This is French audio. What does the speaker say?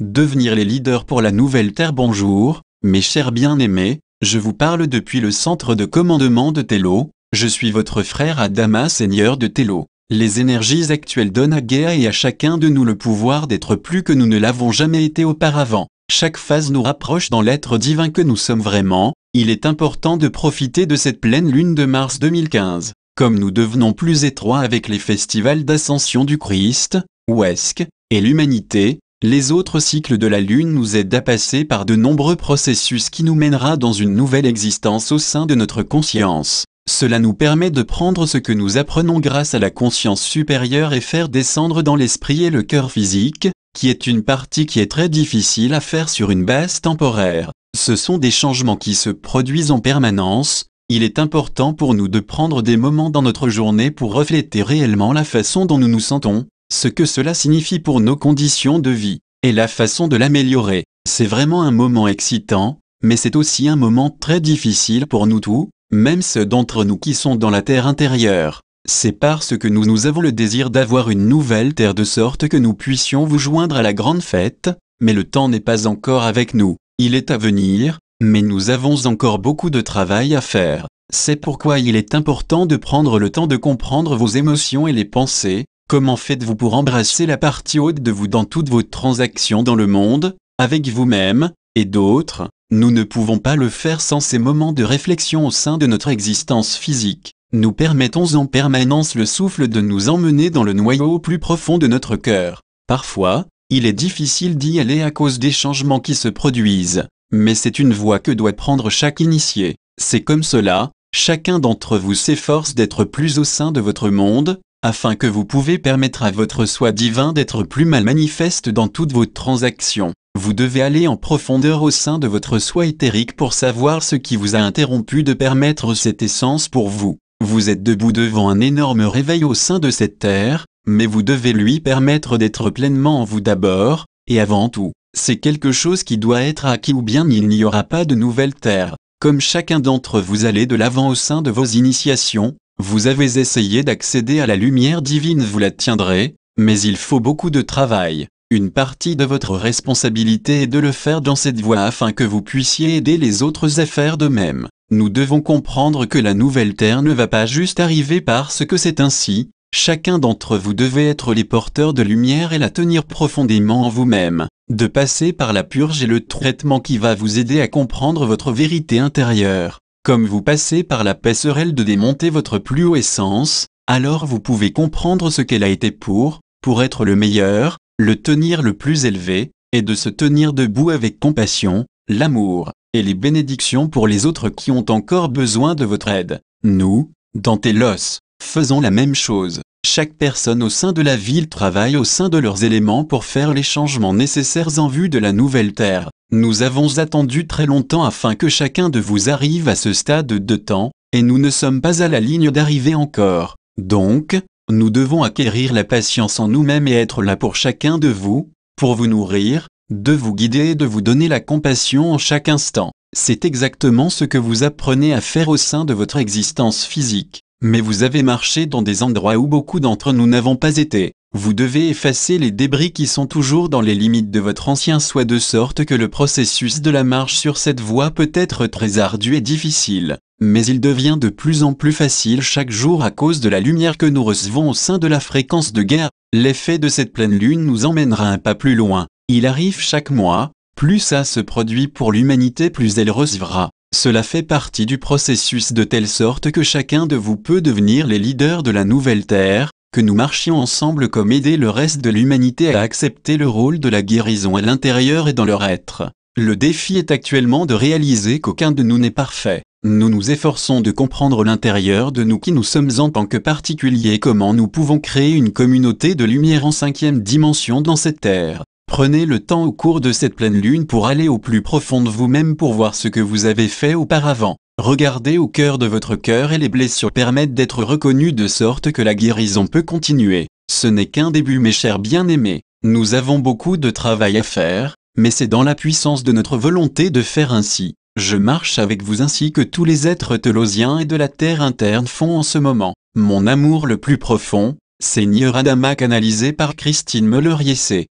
Devenir les leaders pour la nouvelle Terre Bonjour, mes chers bien-aimés, je vous parle depuis le centre de commandement de Tello, je suis votre frère Adama Seigneur de Tello. Les énergies actuelles donnent à guerre et à chacun de nous le pouvoir d'être plus que nous ne l'avons jamais été auparavant. Chaque phase nous rapproche dans l'être divin que nous sommes vraiment, il est important de profiter de cette pleine lune de mars 2015. Comme nous devenons plus étroits avec les festivals d'ascension du Christ, Wesk et l'humanité, les autres cycles de la Lune nous aident à passer par de nombreux processus qui nous mènera dans une nouvelle existence au sein de notre conscience. Cela nous permet de prendre ce que nous apprenons grâce à la conscience supérieure et faire descendre dans l'esprit et le cœur physique, qui est une partie qui est très difficile à faire sur une base temporaire. Ce sont des changements qui se produisent en permanence, il est important pour nous de prendre des moments dans notre journée pour refléter réellement la façon dont nous nous sentons, ce que cela signifie pour nos conditions de vie, et la façon de l'améliorer. C'est vraiment un moment excitant, mais c'est aussi un moment très difficile pour nous tous, même ceux d'entre nous qui sont dans la terre intérieure. C'est parce que nous nous avons le désir d'avoir une nouvelle terre de sorte que nous puissions vous joindre à la grande fête, mais le temps n'est pas encore avec nous, il est à venir, mais nous avons encore beaucoup de travail à faire. C'est pourquoi il est important de prendre le temps de comprendre vos émotions et les pensées, Comment faites-vous pour embrasser la partie haute de vous dans toutes vos transactions dans le monde, avec vous-même, et d'autres Nous ne pouvons pas le faire sans ces moments de réflexion au sein de notre existence physique. Nous permettons en permanence le souffle de nous emmener dans le noyau plus profond de notre cœur. Parfois, il est difficile d'y aller à cause des changements qui se produisent, mais c'est une voie que doit prendre chaque initié. C'est comme cela, chacun d'entre vous s'efforce d'être plus au sein de votre monde, afin que vous pouvez permettre à votre soi divin d'être plus mal manifeste dans toutes vos transactions. Vous devez aller en profondeur au sein de votre soi éthérique pour savoir ce qui vous a interrompu de permettre cette essence pour vous. Vous êtes debout devant un énorme réveil au sein de cette terre, mais vous devez lui permettre d'être pleinement en vous d'abord, et avant tout. C'est quelque chose qui doit être acquis ou bien il n'y aura pas de nouvelle terre. Comme chacun d'entre vous allez de l'avant au sein de vos initiations, vous avez essayé d'accéder à la lumière divine, vous la tiendrez, mais il faut beaucoup de travail. Une partie de votre responsabilité est de le faire dans cette voie afin que vous puissiez aider les autres à faire de même. Nous devons comprendre que la nouvelle Terre ne va pas juste arriver parce que c'est ainsi, chacun d'entre vous devez être les porteurs de lumière et la tenir profondément en vous-même, de passer par la purge et le traitement qui va vous aider à comprendre votre vérité intérieure. Comme vous passez par la passerelle de démonter votre plus haut essence, alors vous pouvez comprendre ce qu'elle a été pour, pour être le meilleur, le tenir le plus élevé, et de se tenir debout avec compassion, l'amour, et les bénédictions pour les autres qui ont encore besoin de votre aide. Nous, dans tes los, faisons la même chose. Chaque personne au sein de la ville travaille au sein de leurs éléments pour faire les changements nécessaires en vue de la nouvelle Terre. Nous avons attendu très longtemps afin que chacun de vous arrive à ce stade de temps, et nous ne sommes pas à la ligne d'arrivée encore. Donc, nous devons acquérir la patience en nous-mêmes et être là pour chacun de vous, pour vous nourrir, de vous guider et de vous donner la compassion en chaque instant. C'est exactement ce que vous apprenez à faire au sein de votre existence physique. Mais vous avez marché dans des endroits où beaucoup d'entre nous n'avons pas été. Vous devez effacer les débris qui sont toujours dans les limites de votre ancien soi de sorte que le processus de la marche sur cette voie peut être très ardu et difficile, mais il devient de plus en plus facile chaque jour à cause de la lumière que nous recevons au sein de la fréquence de guerre. L'effet de cette pleine lune nous emmènera un pas plus loin. Il arrive chaque mois, plus ça se produit pour l'humanité plus elle recevra. Cela fait partie du processus de telle sorte que chacun de vous peut devenir les leaders de la nouvelle Terre, que nous marchions ensemble comme aider le reste de l'humanité à accepter le rôle de la guérison à l'intérieur et dans leur être. Le défi est actuellement de réaliser qu'aucun de nous n'est parfait. Nous nous efforçons de comprendre l'intérieur de nous qui nous sommes en tant que particuliers et comment nous pouvons créer une communauté de lumière en cinquième dimension dans cette terre. Prenez le temps au cours de cette pleine lune pour aller au plus profond de vous-même pour voir ce que vous avez fait auparavant. Regardez au cœur de votre cœur et les blessures permettent d'être reconnues de sorte que la guérison peut continuer. Ce n'est qu'un début mes chers bien-aimés. Nous avons beaucoup de travail à faire, mais c'est dans la puissance de notre volonté de faire ainsi. Je marche avec vous ainsi que tous les êtres telosiens et de la terre interne font en ce moment. Mon amour le plus profond, Seigneur Adama canalisé par Christine Meleur-Yessé.